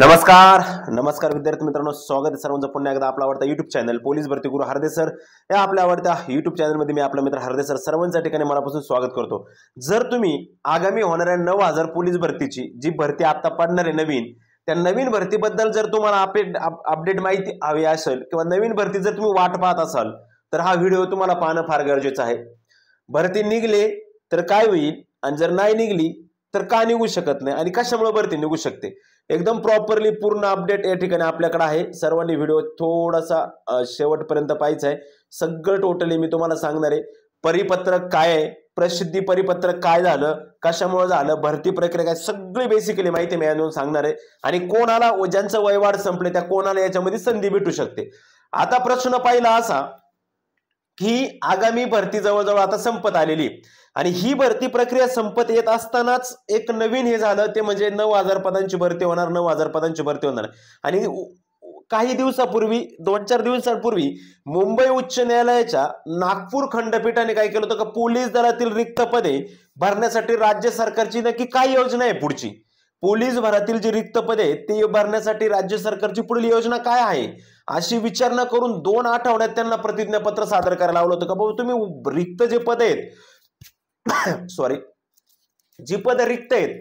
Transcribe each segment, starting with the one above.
नमस्कार नमस्कार विद्यार्थी मित्रांनो स्वागत आहे सर्वांचं पुन्हा एकदा आपला आवडता युट्यूब चॅनल पोलीस भरती गुरु हरदे सर या आपल्या आवडत्या युट्यूब चॅनलमध्ये मी आपला मित्र हरदे सर सर्वांच्या ठिकाणी मनापासून स्वागत करतो जर तुम्ही आगामी होणाऱ्या नऊ हजार पोलीस भरतीची जी भरती आता पडणार आहे नवीन त्या नवीन भरतीबद्दल जर तुम्हाला अपडेट अपडेट माहिती हवी असेल किंवा नवीन भरती जर तुम्ही वाट पाहत असाल तर हा व्हिडिओ तुम्हाला पाहणं फार गरजेचं आहे भरती निघले तर काय होईल आणि जर नाही निघली तर का निघू शकत नाही आणि कशामुळे भरती निघू शकते एकदम प्रॉपरली पूर्ण अपडेट या ठिकाणी आपल्याकडे आहे सर्वांनी व्हिडिओ थोडासा शेवटपर्यंत पाहायचा आहे सगळं टोटली मी तुम्हाला सांगणार आहे परिपत्रक काय आहे प्रसिद्धी परिपत्रक काय झालं कशामुळे झालं भरती प्रक्रिया काय सगळी बेसिकली माहिती मी सांगणार आहे आणि कोणाला ज्यांचं वयवाढ संपले त्या कोणाला याच्यामध्ये संधी भेटू शकते आता प्रश्न पाहिला असा ही आगामी भरती जवळजवळ आता संपत आलेली आणि ही भरती प्रक्रिया संपत येत असतानाच एक नवीन हे झालं ते म्हणजे नऊ हजार पदांची भरती होणार नऊ हजार पदांची भरती होणार आणि काही दिवसापूर्वी दोन चार दिवसांपूर्वी मुंबई उच्च न्यायालयाच्या नागपूर खंडपीठाने काय केलं होतं का पोलीस दलातील रिक्त पदे भरण्यासाठी राज्य सरकारची नक्की काय योजना आहे पुढची पोलीस भरातील जी रिक्त पदे ते भरण्यासाठी राज्य सरकारची पुढील योजना काय आहे अशी विचारणा करून दोन आठवड्यात त्यांना प्रतिज्ञापत्र सादर करायला लावलं होतं का बाबा तुम्ही रिक्त जे पद आहेत सॉरी जी पद रिक्त आहेत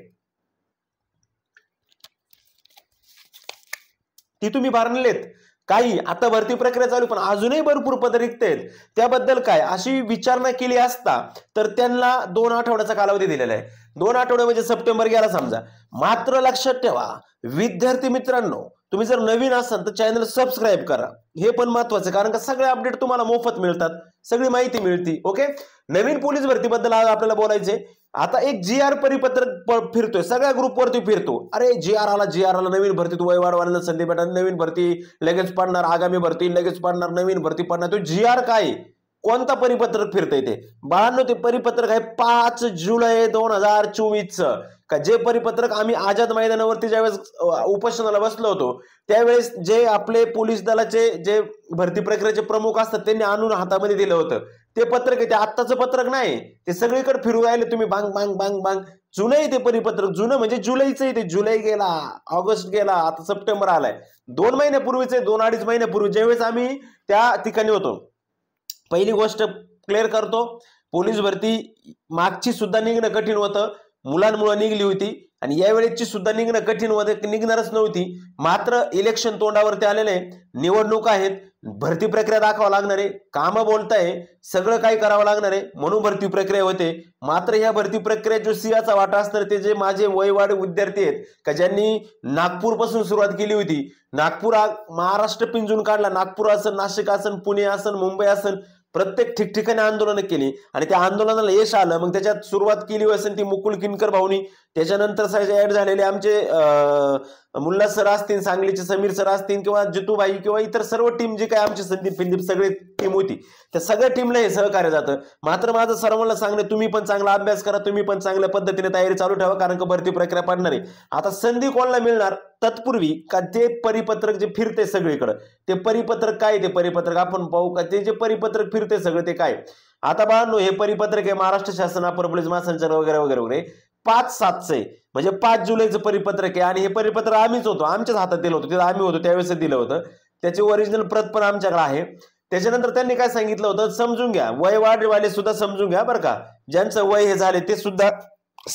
ती तुम्ही भरलेत काही आता भरती प्रक्रिया चालू पण अजूनही भरपूर पद रिक्त आहेत त्याबद्दल काय अशी विचारणा केली असता तर त्यांना दोन आठवड्याचा कालावधी दिलेला आहे दोन आठवडे म्हणजे सप्टेंबर गेला समजा मात्र लक्षात ठेवा विद्यार्थी मित्रांनो तुम्ही जर नवीन असाल तर चॅनल सबस्क्राईब करा हे पण महत्वाचं कारण का सगळे अपडेट तुम्हाला मोफत मिळतात सगळी माहिती मिळते ओके नवीन पोलीस भरतीबद्दल आज आपल्याला बोलायचे आता एक जी आर परिपत्रक फिरतोय सगळ्या ग्रुपवरती फिरतो अरे जी आर आला जी आर आला नवीन भरती तू वय संधी भेटा नवीन भरती लगेच पाडणार आगामी भरती लगेच पाडणार नवीन भरती पडणार तो जी आर काय कोणता परिपत्रक फिरतंय ते बाळांनो ते परिपत्रक आहे पाच जुलै दोन हजार चोवीसचं का जे परिपत्रक आम्ही आझाद मैदानावरती ज्यावेळेस उपोषणाला बसलो होतो त्यावेळेस जे आपले पोलीस दलाचे जे भरती प्रक्रियेचे प्रमुख असतात त्यांनी आणून हातामध्ये दिलं होतं ते पत्रक आहे ते आत्ताचं पत्रक नाही ते सगळीकडे फिरू राहिले तुम्ही बांग बांग बांग बांग जुलै ते परिपत्रक जुनं म्हणजे जुलैच आहे ते जुलै गेला ऑगस्ट गेला आता सप्टेंबर आलाय दोन आहे दोन अडीच महिन्यापूर्वी ज्यावेळेस आम्ही त्या ठिकाणी होतो पहिली गोष्ट क्लिअर करतो पोलीस भरती मागची सुद्धा निघणं कठीण होतं मुलांमुळे निघली होती आणि यावेळेची सुद्धा निघणं कठीण होत निघणारच नव्हती मात्र इलेक्शन तोंडावरती आलेले निवडणूक आहेत भरती प्रक्रिया दाखवा लागणार आहे कामं बोलताय सगळं काही करावं लागणार आहे म्हणून भरती प्रक्रिया होते मात्र ह्या भरती प्रक्रिया जो सिंहाचा वाटा असणार ते जे माझे वयवाड विद्यार्थी आहेत का ज्यांनी नागपूरपासून सुरुवात केली होती नागपूर महाराष्ट्र पिंजून काढला नागपूर असन नाशिक असन पुणे असन मुंबई असन प्रत्येक ठिकठिकाणी आंदोलनं केली आणि त्या आंदोलनाला यश आलं मग त्याच्यात सुरुवात केली असेल ती मुकुल किनकर भाऊनी त्याच्यानंतर ऍड झालेले आमचे मुल्ला सर असतील सांगलीचे समीर सर असतील किंवा जितूबाई किंवा इतर सर्व टीम जी काय आमचे संदीप फिलिप सगळे टीम होती त्या सगळ्या टीमला हे सहकार्य जातं मात्र माझं सर्वांना सांगणं तुम्ही पण चांगला अभ्यास करा तुम्ही पण चांगल्या पद्धतीने तयारी चालू ठेवा कारण का भरती प्रक्रिया पाडणार आहे आता संधी कोणाला मिळणार तत्पूर्वी का ते परिपत्रक जे फिरते सगळीकडे ते परिपत्रक काय ते परिपत्रक आपण पाहू का ते जे परिपत्रक फिरते सगळं ते काय आता बाळांनो हे परिपत्रक आहे महाराष्ट्र शासना पोलीस महासंचालक वगैरे वगैरे वगैरे पाच आहे म्हणजे पाच जुलैचं परिपत्रक आहे आणि हे परिपत्रक आम्हीच होतो आमच्याच हातात दिलं होतं तिथं आम्ही होतो त्यावेळेस दिलं होतं त्याचे ओरिजिनल प्रत पण आमच्याकडे आहे त्याच्यानंतर त्यांनी काय सांगितलं होतं समजून घ्या वय वाढवाले सुद्धा समजून घ्या बरं का ज्यांचं वय हे झाले ते सुद्धा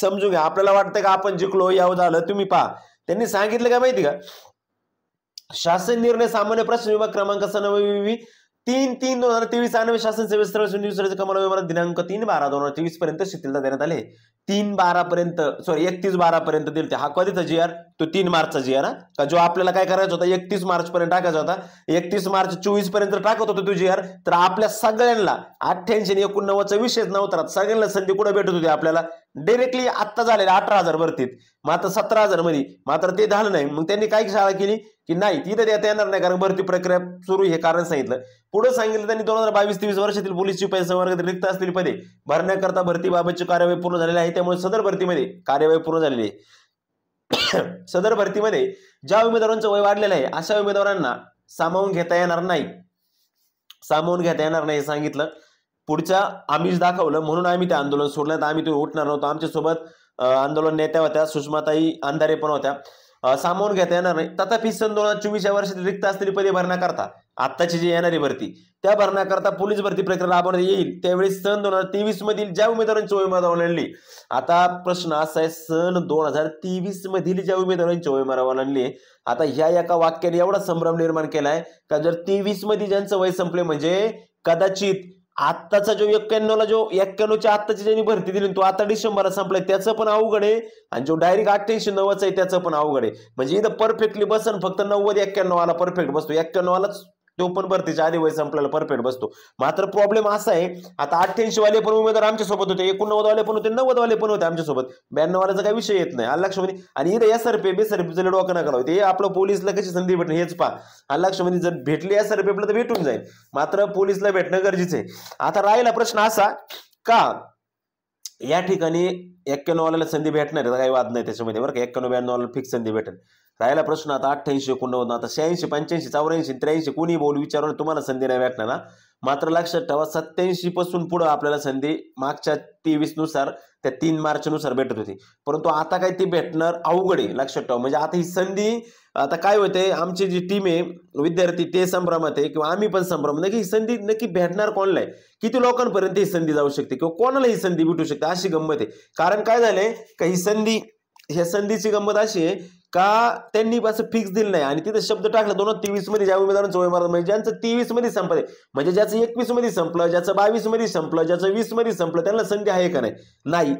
समजून घ्या आपल्याला वाटतं का आपण जिंकलो याव झालं तुम्ही पहा त्यांनी सांगितलं काय माहिती का शासन निर्णय सामान्य प्रश्न विभाग क्रमांक सनवी तीन तीन दोन हजार तेवीस आणि शासन सेवेसर कमाल विमान दिनांक तीन बारा दोन हजार तेवीस पर्यंत शिथिलता देण्यात आले तीन बारा पर्यंत सॉरी एकतीस बारा पर्यंत दिले हा कधीचा जी आर तो तीन मार्चचा जी आहे ना का जो आपल्याला काय करायचा होता एकतीस मार्च पर्यंत टाकायचा होता एकतीस मार्च चोवीस पर्यंत टाकत होतो तो जी तर आपल्या सगळ्यांना अठ्ठ्याऐंशी एकोणनव्वदचा विषयच नव्हता सगळ्यांना संधी कुठं भेटत होती आपल्याला डिरेक्टली आत्ता झालेल्या अठरा हजार भरतीत मात्र सतरा हजार मध्ये मात्र ते झालं नाही मग त्यांनी काय शाळा केली की नाही तिथं देता येणार नाही कारण भरती प्रक्रिया सुरू हे कारण सांगितलं पुढे सांगितलं त्यांनी दोन हजार बावीस तेवीस वर्षातील पोलीस शिपाई रिक्त असलेली पदे भरण्याकरता भरतीबाबतची कार्यवाही पूर्ण झालेली आहे त्यामुळे सदर भरतीमध्ये कार्यवाही पूर्ण झालेली आहे सदर भरतीमध्ये ज्या उमेदवारांचं वय वाढलेलं आहे अशा उमेदवारांना सामावून घेता येणार नाही सामावून घेता येणार नाही हे सांगितलं पुढच्या आम्हीच दाखवलं म्हणून आम्ही ते आंदोलन सोडलं तर आम्ही ते उठणार नव्हतो आमच्यासोबत आंदोलन नेत्या होत्या सुषमाताई अंधारे पण होत्या सामावून घेता येणार नाही तथापि सन दोन हजार चोवीसच्या वर्षात रिक्त असलेली पदे भरण्याकरता आत्ताची जी येणारी भरती त्या भरण्याकरता पोलीस भरती प्रक्रिया राबवण्यात येईल त्यावेळी सन दोन हजार तेवीस मधील ज्या उमेदवारांची आणली आता प्रश्न असा आहे सन दोन हजार तेवीस मधील ज्या उमेदवारांची आणली आता ह्या एका वाक्याने एवढा संभ्रम निर्माण केलाय का जर तेवीस मध्ये ज्यांचं वय संपले म्हणजे कदाचित आत्ताचा जो एक्क्याण्णवला जो एक्क्याण्णवच्या आत्ताची ज्यांनी भरती दिली तो आता डिसेंबरला संपलाय त्याचं पण अवघड आहे आणि जो डायरेक्ट अठ्ठ्याऐंशी नव्वदचा आहे त्याचं पण अवघड आहे म्हणजे इथं परफेक्टली बसन फक्त नव्वद एक्क्याण्णव आला परफेक्ट बसतो एक्क्याण्णव आलाच तो पण भरतीच्या आधी वय आपल्याला परफेक्ट बसतो मात्र प्रॉब्लेम असा आहे आता अठ्ठ्याऐंशी वाले पण उमेदवार आमच्यासोबत होते एकोणनव्वद वाले पण होते नव्वद वाले पण होते आमच्यासोबत ब्याण्णव वाल्याचा काही विषय येत नाही आला आणि इथे एस आर पी बी सरपीचं डोकं नका होते आपलं पोलिसला कशी संधी भेटणं हेच पा आला जर भेटली या आर पीला तर भेटून जाईल मात्र पोलिसला भेटणं गरजेचं आहे आता राहिला प्रश्न असा का या ठिकाणी एक्क्याण्णव वाल्याला संधी भेटणार काही वाद नाही त्याच्यामध्ये बरं का एक्क्याण्णव ब्याण्णव फिक्स संधी भेटेल राहिला प्रश्न आता अठ्ठ्याऐंशी एकोणनव्वद आता शहाऐंशी पंच्याऐंशी चौऱ्याऐंशी त्र्याऐंशी कोणी बोल विचारून तुम्हाला संधी नाही भेटणार ना मात्र लक्षात ठेवा सत्याऐंशी पासून पुढं आपल्याला संधी मागच्या तेवीस नुसार त्या तीन मार्च नुसार भेटत होती परंतु आता काय ती भेटणार अवघड आहे लक्षात ठेवा म्हणजे आता ही संधी आता काय होते आमची जी टीम आहे विद्यार्थी ते संभ्रमात आहे किंवा आम्ही पण संभ्रम नक्की ही संधी नक्की भेटणार कोणला आहे किती लोकांपर्यंत ही संधी जाऊ शकते किंवा कोणाला ही संधी भेटू शकते अशी गंमत आहे कारण काय झालंय का ही संधी ह्या संधीची गंमत अशी आहे का त्यांनी असं फिक्स दिलं नाही आणि तिथे शब्द टाकला दोन हजार तेवीस मध्ये ज्या उमेदवारांचं वय म्हणजे ज्यांचं तेवीस मध्ये संपलं म्हणजे ज्याचं एकवीस मध्ये संपलं ज्याचं बावीस मध्ये संपलं ज्याचं वीस मध्ये संपलं त्यांना संधी आहे का नाही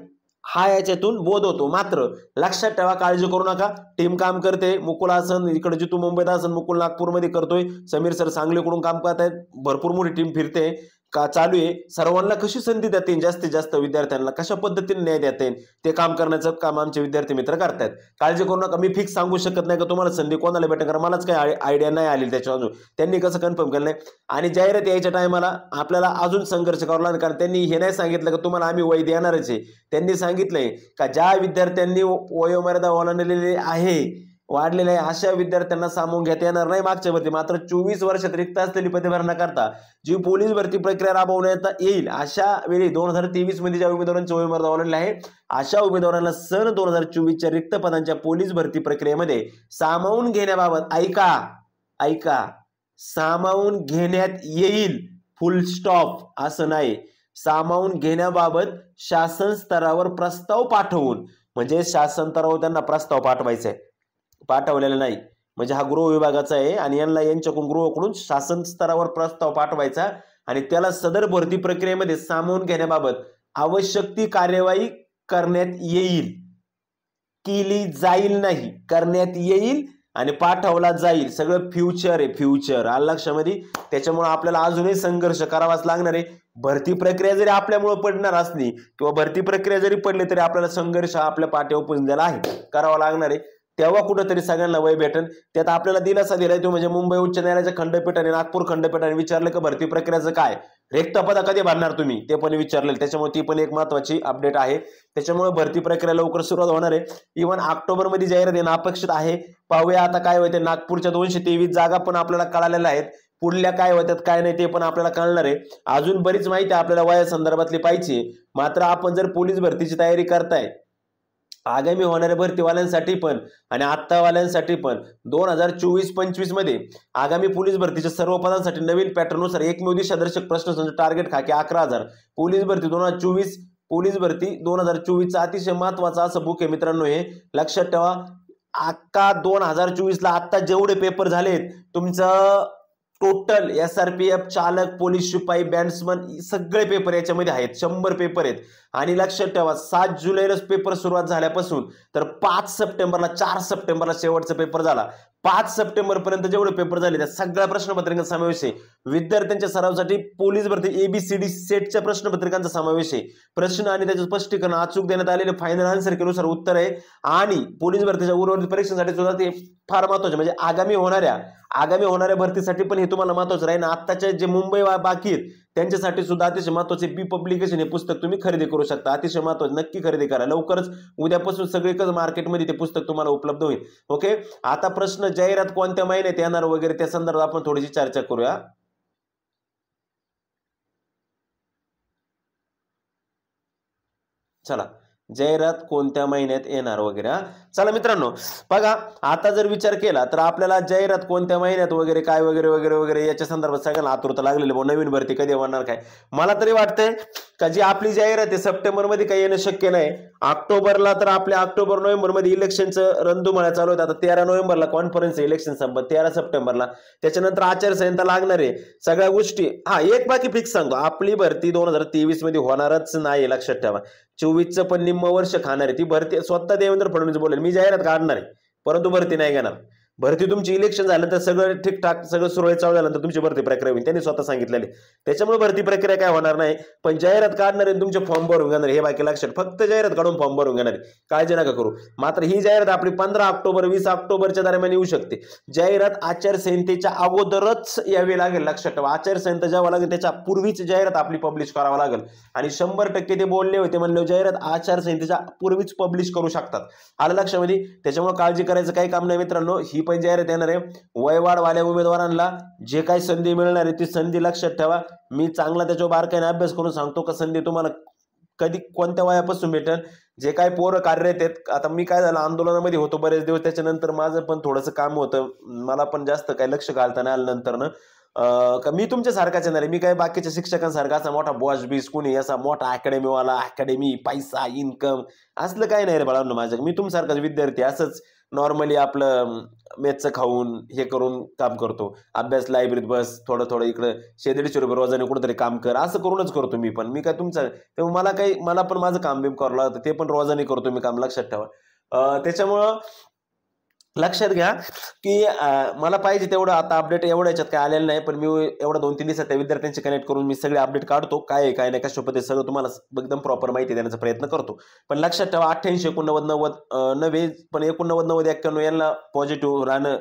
हा याच्यातून बोध होतो मात्र लक्षात ठेवा काळजी करू नका टीम काम करते मुकुल आसन इकडे जितू मुंबईत आसन मुकुल नागपूरमध्ये करतोय समीर सर सांगलीकडून काम करत आहेत भरपूर मोठी टीम फिरते का चालू आहे सर्वांना कशी संधी देता येईल जास्तीत जास्त विद्यार्थ्यांना कशा पद्धतीने न्याय देता येईल ते काम करण्याचं काम आमचे विद्यार्थी मित्र करतायत काळजी करू नका मी फिक्स सांगू शकत नाही का तुम्हाला संधी कोणाला भेटेल कारण मलाच काही आयडिया नाही आली त्याच्या अजून त्यांनी कसं कन्फर्म केलं नाही आणि जाहिरात यायच्या टायमाला आपल्याला अजून संघर्ष करावा लागेल कारण त्यांनी हे नाही सांगितलं का तुम्हाला आम्ही वय देणारच आहे त्यांनी सांगितलंय का ज्या विद्यार्थ्यांनी वयोमर्यादा ओलांडलेली आहे वाढलेल्या आहे अशा विद्यार्थ्यांना सामावून घेता येणार नाही मागच्या भरती मात्र चोवीस वर्षात रिक्त असलेली पदे भरण्याकरता जी पोलीस भरती प्रक्रिया राबवण्यात येईल अशा वेळी दोन हजार तेवीस मध्ये ज्या उमेदवारांनी उमेदवार दावलेला आहे अशा उमेदवारांना सन दोन हजार चोवीसच्या रिक्त पदांच्या पोलीस भरती प्रक्रियेमध्ये सामावून घेण्याबाबत ऐका ऐका सामावून घेण्यात येईल फुल स्टॉप असं नाही सामावून घेण्याबाबत शासन स्तरावर प्रस्ताव पाठवून म्हणजे शासन स्तरावर त्यांना प्रस्ताव पाठवायचा आहे पाठवलेला नाही म्हणजे हा गृह विभागाचा आहे आणि यांना यांच्याकडून गृहकडून शासन स्तरावर प्रस्ताव पाठवायचा आणि त्याला सदर भरती प्रक्रियेमध्ये सामावून घेण्याबाबत आवश्यक ती कार्यवाही करण्यात येईल केली जाईल नाही करण्यात येईल आणि पाठवला जाईल सगळं फ्युचर आहे फ्युचर लक्षामध्ये त्याच्यामुळे आपल्याला अजूनही संघर्ष करावाच लागणार आहे भरती प्रक्रिया जरी आपल्यामुळे पडणार असली किंवा भरती प्रक्रिया जरी पडली तरी आपल्याला संघर्ष आपल्या पाठीवर पुंजलेला आहे करावा लागणार आहे तेव्हा कुठंतरी सगळ्यांना वय भेटेल त्यात आपल्याला दिलासा दिलाय तो म्हणजे मुंबई उच्च न्यायालयाच्या खंडपीठाने नागपूर खंडपीठाने विचारलं का भरती प्रक्रियाचं काय रिक्त पदा कधी भरणार तुम्ही ते पण विचारले त्याच्यामुळे ती पण एक महत्वाची अपडेट आहे त्याच्यामुळे भरती प्रक्रिया लवकर सुरुवात होणार आहे इव्हन ऑक्टोबरमध्ये जाहिरात येणं अपेक्षित आहे पाहूया आता काय होते नागपूरच्या दोनशे तेवीस जागा पण आपल्याला कळालेल्या आहेत पुढल्या काय होतात काय नाही ते पण आपल्याला कळणार आहे अजून बरीच माहिती आपल्याला वया संदर्भातली पाहिजे मात्र आपण जर पोलीस भरतीची तयारी करताय आगामी होणाऱ्या भरतीवाल्यांसाठी पण आणि आत्तावाल्यांसाठी पण दोन हजार चोवीस पंचवीसमध्ये आगामी पोलीस भरतीच्या सर्व पदांसाठी नवीन पॅटर्ननुसार एकमेव दिशादर्शक प्रश्न टार्गेट की अकरा हजार पोलीस भरती दोन हजार चोवीस पोलीस भरती दोन हजार चोवीसचा अतिशय महत्त्वाचा असं बुक आहे मित्रांनो हे लक्षात ठेवा अक्का दोन हजार चोवीसला आत्ता जेवढे पेपर झालेत तुमचं total S R P F चालक पोलीस शिपाई बँड्समन सगळे पेपर याच्यामध्ये आहेत शंभर पेपर आहेत आणि लक्षात ठेवा सात जुलैलाच पेपर सुरुवात झाल्यापासून तर पाच सप्टेंबरला चार सप्टेंबरला शेवटचा पेपर झाला पाच सप्टेंबर पर्यंत जेवढे पेपर झाले त्या सगळ्या प्रश्नपत्रिकांचा समावेश आहे विद्यार्थ्यांच्या सरावासाठी पोलीस भरती एबीसीडी सेटच्या प्रश्नपत्रिकांचा समावेश आहे प्रश्न आणि त्याचे स्पष्टीकरण अचूक देण्यात आलेले फायनल आन्सर उत्तर आहे आणि पोलीस भरतीच्या उर्वरित परीक्षेसाठी सुद्धा ते फार महत्वाचे म्हणजे आगामी होणाऱ्या आगामी होणाऱ्या भरतीसाठी पण हे तुम्हाला महत्वाचं राहील आत्ताच्या जे मुंबई बाकी आहेत त्यांच्यासाठी सुद्धा अतिशय महत्वाचे बी पब्लिकेशन हे पुस्तक तुम्ही खरेदी करू शकता अतिशय महत्त्वाचे नक्की खरेदी करा लवकरच उद्यापासून सगळीकडच मार्केटमध्ये ते पुस्तक तुम्हाला उपलब्ध होईल ओके आता प्रश्न जाहिरात कोणत्या महिन्यात येणार वगैरे त्या संदर्भात आपण थोडीशी चर्चा करूया चला जाहिरात कोणत्या महिन्यात येणार वगैरे चला मित्रांनो बघा आता जर विचार केला तर आपल्याला जाहिरात कोणत्या महिन्यात वगैरे काय वगैरे वगैरे वगैरे याच्या संदर्भात सगळ्यांना आतुरता लागलेली बघ नवीन भरती कधी होणार काय मला तरी वाटतंय का जी आपली जाहिरात आहे मध्ये काही येणं शक्य नाही ऑक्टोबरला तर आपल्या ऑक्टोबर नोव्हेंबरमध्ये इलेक्शनचं रणधुमाळ्या चालू होतं आता तेरा नोव्हेंबरला कॉन्फरन्स आहे इलेक्शन संपत तेरा सप्टेंबरला त्याच्यानंतर आचारसंहिता लागणार आहे सगळ्या गोष्टी हा एक बाकी फिक्स सांगतो आपली भरती दोन हजार तेवीस मध्ये होणारच नाही लक्षात ठेवा चोवीसचं पण निम्म वर्ष खाणार आहे ती भरती स्वतः देवेंद्र फडणवीस बोलेल मी जाहिरात काढणार आहे परंतु भरती नाही घेणार भरती तुमची इलेक्शन झाल्यानंतर सगळं ठीकठाक सगळं सुरळीत चालू झाल्यानंतर तुमची भरती प्रक्रिया होईल त्यांनी स्वतः सांगितलेले त्याच्यामुळे भरती प्रक्रिया काय होणार नाही पण जाहिरात आहे तुमचे फॉर्म भरून घेणार हे बाकी लक्षात फक्त जाहिरात काढून फॉर्म भरून घेणार काळजी नका करू मात्र ही जाहिरात आपली पंधरा ऑक्टोबर वीस ऑक्टोबरच्या दरम्यान येऊ शकते जाहिरात आचारसंहितेच्या अगोदरच यावी लागेल लक्षात ठेवा आचारसंहिता जेव्हा लागेल त्याच्या पूर्वीच जाहिरात आपली पब्लिश करावं लागेल आणि शंभर टक्के ते बोलले होते म्हणले जाहिरात आचारसंहितेच्या पूर्वीच पब्लिश करू शकतात आलं लक्षामध्ये त्याच्यामुळे काळजी करायचं काही काम नाही मित्रांनो ही पण जाहिरात येणार आहे वयवाढवाल्या उमेदवारांना जे काही संधी मिळणार आहे ती संधी लक्षात ठेवा मी चांगला त्याच्यावर बारकाईने अभ्यास करून सांगतो का संधी तुम्हाला कधी कोणत्या वयापासून भेटेल जे काही पोरं कार्यरत आहेत आता मी काय झालं आंदोलनामध्ये होतो बरेच दिवस त्याच्यानंतर माझं पण थोडंसं काम होतं मला पण जास्त काही लक्ष घालता नाही आल्यानंतर ना का मी सारखाच येणार आहे मी काय बाकीच्या शिक्षकांसारखा असा मोठा बॉस बीस कुणी असा मोठा अकॅडमीवाला अकॅडमी पैसा इन्कम असलं काही नाही रे बाळांनो माझं मी तुमच्यासारखाच विद्यार्थी असंच नॉर्मली आपलं मेथचं खाऊन हे करून काम करतो अभ्यास लायब्ररीत बस थोडं थोडं इकडं शेदडीच्या रुपये रोजाने कुठंतरी काम कर असं करूनच करतो मी पण मी काय तुमचं तेव्हा मला काही मला पण माझं काम बिम करावं लागतं ते पण रोजाने करतो मी काम लक्षात ठेवा त्याच्यामुळं लक्षात घ्या की मला पाहिजे तेवढं आता अपडेट एवढं याच्यात काय आलेलं नाही पण मी एवढा दोन तीन दिवसात त्या विद्यार्थ्यांशी कनेक्ट करून मी सगळे अपडेट काढतो काय काय नाही कशा पद्धती सगळं तुम्हाला एकदम प्रॉपर माहिती देण्याचा प्रयत्न करतो पण लक्षात ठेवा अठ्ठ्याऐंशी एकोणनव्वद नव्वद नव्हे पण एकोणनव्वद नव्वद एक्क्याण्णव यांना पॉझिटिव्ह राहणं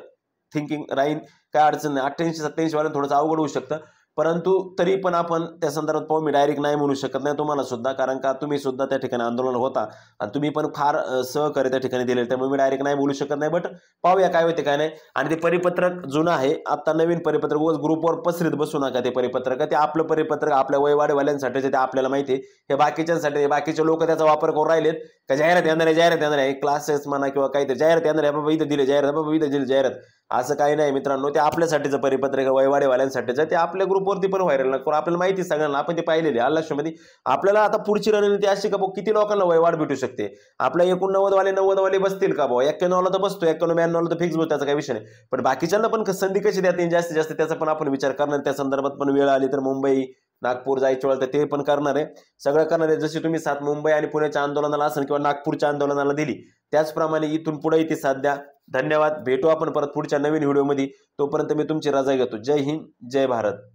थिंकिंग राहीन काय अडचण नाही अठ्ठ्याऐंशी सत्त्याऐंशी वाला थोडंसं अवघड होऊ शकतं परंतु तरी पण आपण त्या संदर्भात पाहू मी डायरेक्ट नाही म्हणू शकत नाही तुम्हाला सुद्धा कारण का तुम्ही सुद्धा त्या ठिकाणी आंदोलन होता आणि तुम्ही पण फार सहकार्य त्या ठिकाणी दिलेलं त्यामुळे मी डायरेक्ट नाही बोलू शकत नाही बट पाहूया काय होते काय नाही आणि ते परिपत्रक जुनं आहे आता नवीन परिपत्रक ग्रुपवर पसरित बसू नका ते परिपत्रक ते आपलं परिपत्रक आपल्या वयवाडीवाल्यांसाठी ते आपल्याला माहिती हे बाकीच्यांसाठी बाकीचे लोक त्याचा वापर करून राहिलेत का जाहिरात येणार आहे जाहिरात येणार आहे क्लासेस म्हणा किंवा काहीतरी जाहिरात येणार आहे बाबा इथं दिले जाहिरात बाबा इथं दिले जाहिरात असं काही नाही मित्रांनो ते आपल्यासाठीचं परिपत्रक वयवाडेवाल्यांसाठीचं आहे ते आपल्या ग्रुपवरती पण व्हायरल नको आपल्याला माहिती सगळ्यांना आपण ते पाहिलेली आलक्षमध्ये आपल्याला आता पुढची रणनीती अशी का बघ किती लोकांना वैवाड भेटू शकते आपल्या एकूण नव्वदवाले नव्वदवाले बसतील का भाऊ एक्क्याण्णवला तर बसतो एक्क्याण्णव ब्याण्णवला तर फिक्स बसतो त्याचा काही विषय नाही पण बाकीच्यांना पण संधी कशी द्या जास्तीत जास्त त्याचा पण आपण विचार करणार त्या संदर्भात पण वेळ आली तर मुंबई नागपूर जायचे वेळ तर ते पण करणार आहे सगळं करणार आहे जशी तुम्ही सात मुंबई आणि पुण्याच्या आंदोलनाला असेल किंवा नागपूरच्या आंदोलनाला दिली त्याचप्रमाणे इथून पुढे इथे साध्या धन्यवाद भेटू आपण परत पुढच्या नवीन व्हिडिओमध्ये तोपर्यंत मी तुमची रजा घेतो जय हिंद जय भारत